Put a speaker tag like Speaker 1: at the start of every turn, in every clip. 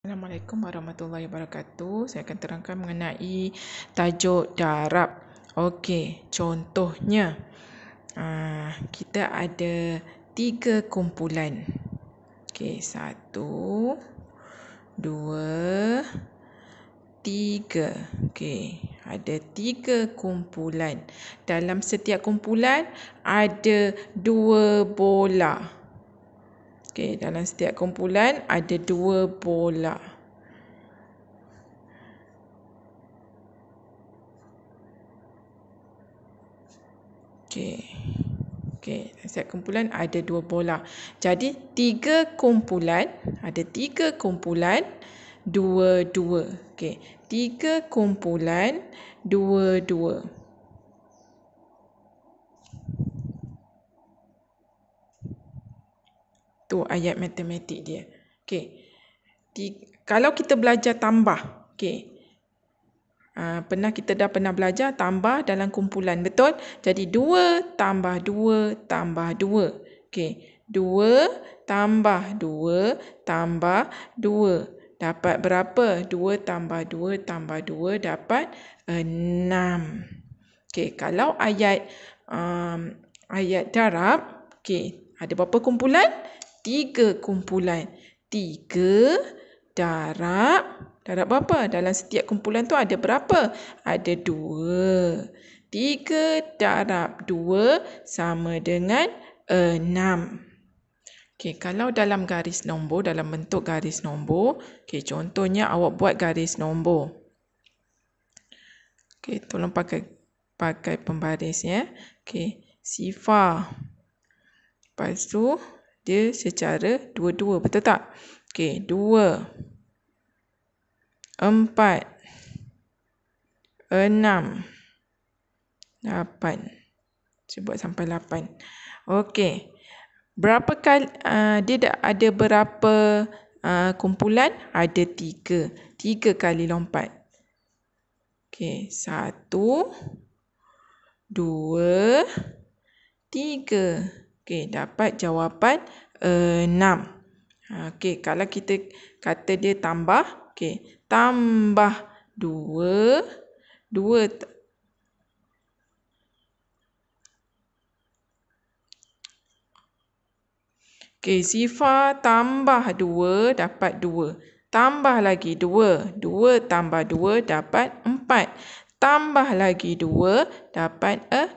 Speaker 1: Assalamualaikum warahmatullahi wabarakatuh. Saya akan terangkan mengenai tajuk darab. Okey, contohnya ah, kita ada tiga kumpulan. Okey, satu, dua, tiga. Okey, ada tiga kumpulan. Dalam setiap kumpulan ada dua bola. Okey, dalam setiap kumpulan ada dua bola. Okey. Okey, setiap kumpulan ada dua bola. Jadi tiga kumpulan, ada tiga kumpulan, dua-dua. Okey, tiga kumpulan, dua-dua. tu ayat matematik dia. Okey. Di, kalau kita belajar tambah, okey. Uh, pernah kita dah pernah belajar tambah dalam kumpulan, betul? Jadi 2 tambah 2 tambah 2. Okey. 2 tambah 2 tambah 2 dapat berapa? 2 tambah 2 tambah 2 dapat 6. Okey, kalau ayat um, ayat darab, okey, ada berapa kumpulan? tiga kumpulan. Tiga darab. Darab berapa? Dalam setiap kumpulan tu ada berapa? Ada dua. Tiga darab dua sama dengan enam. Okay, kalau dalam garis nombor, dalam bentuk garis nombor. okay contohnya awak buat garis nombor. Okay, tolong pakai pakai pembaris ya. Okey, sifar. Lepas tu, dia secara dua-dua betul tak? Okey, dua, empat, enam, lapan. Saya buat sampai lapan. Okey, berapa kali uh, dia dah ada berapa uh, kumpulan? Ada tiga, tiga kali lompat. Okey, satu, dua, tiga. Okey, dapat jawapan eh, enam. Uh, okey, kalau kita kata dia tambah, okey, tambah dua, dua Okey, Sifa tambah 2 dapat 2. Tambah lagi 2. 2 tambah 2 dapat 4. Tambah lagi 2 dapat 6. Eh,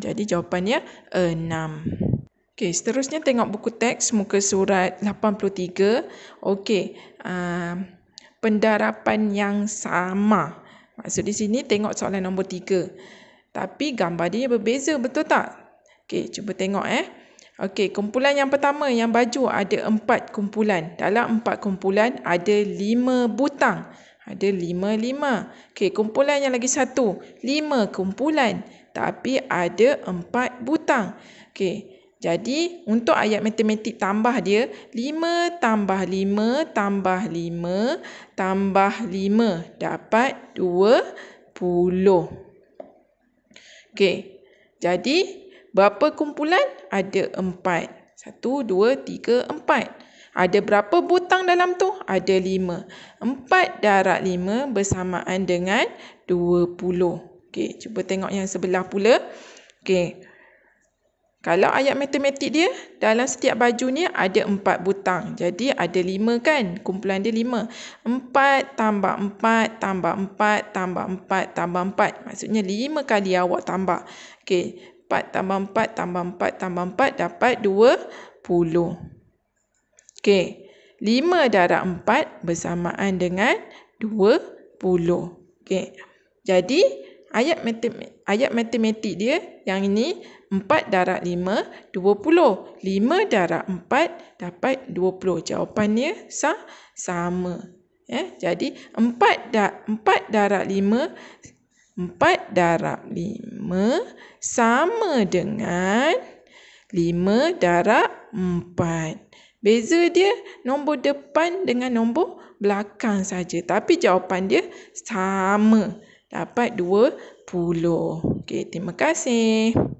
Speaker 1: Jadi jawapannya 6. Eh, Okey, seterusnya tengok buku teks muka surat 83. Okey, uh, pendarapan yang sama. Maksud di sini tengok soalan nombor 3. Tapi gambar dia berbeza, betul tak? Okey, cuba tengok eh. Okey, kumpulan yang pertama yang baju ada 4 kumpulan. Dalam 4 kumpulan ada 5 butang. Ada 5 5. Okey, kumpulan yang lagi satu, 5 kumpulan tapi ada 4 butang. Okey, jadi, untuk ayat matematik tambah dia, 5 tambah 5 tambah 5 tambah 5 dapat 20. Okey, jadi berapa kumpulan? Ada 4. 1, 2, 3, 4. Ada berapa butang dalam tu? Ada 5. 4 darab 5 bersamaan dengan 20. Okey, cuba tengok yang sebelah pula. Okey. Kalau ayat matematik dia, dalam setiap baju ni ada empat butang. Jadi ada lima kan? Kumpulan dia lima. Empat tambah empat tambah empat tambah empat tambah empat. Maksudnya lima kali awak tambah. Okey. Empat tambah empat tambah empat tambah empat dapat dua puluh. Okey. Lima darab empat bersamaan dengan dua puluh. Okey. Jadi ayat matematik, ayat matematik dia yang ini 4 darab 5, 20. 5 darab 4 dapat 20. Jawapannya sah, sama. Eh, jadi 4, da, 4 darab 5, 4 darab 5 sama dengan 5 darab 4. Beza dia nombor depan dengan nombor belakang saja tapi jawapan dia sama dapat 20. Okay, terima kasih.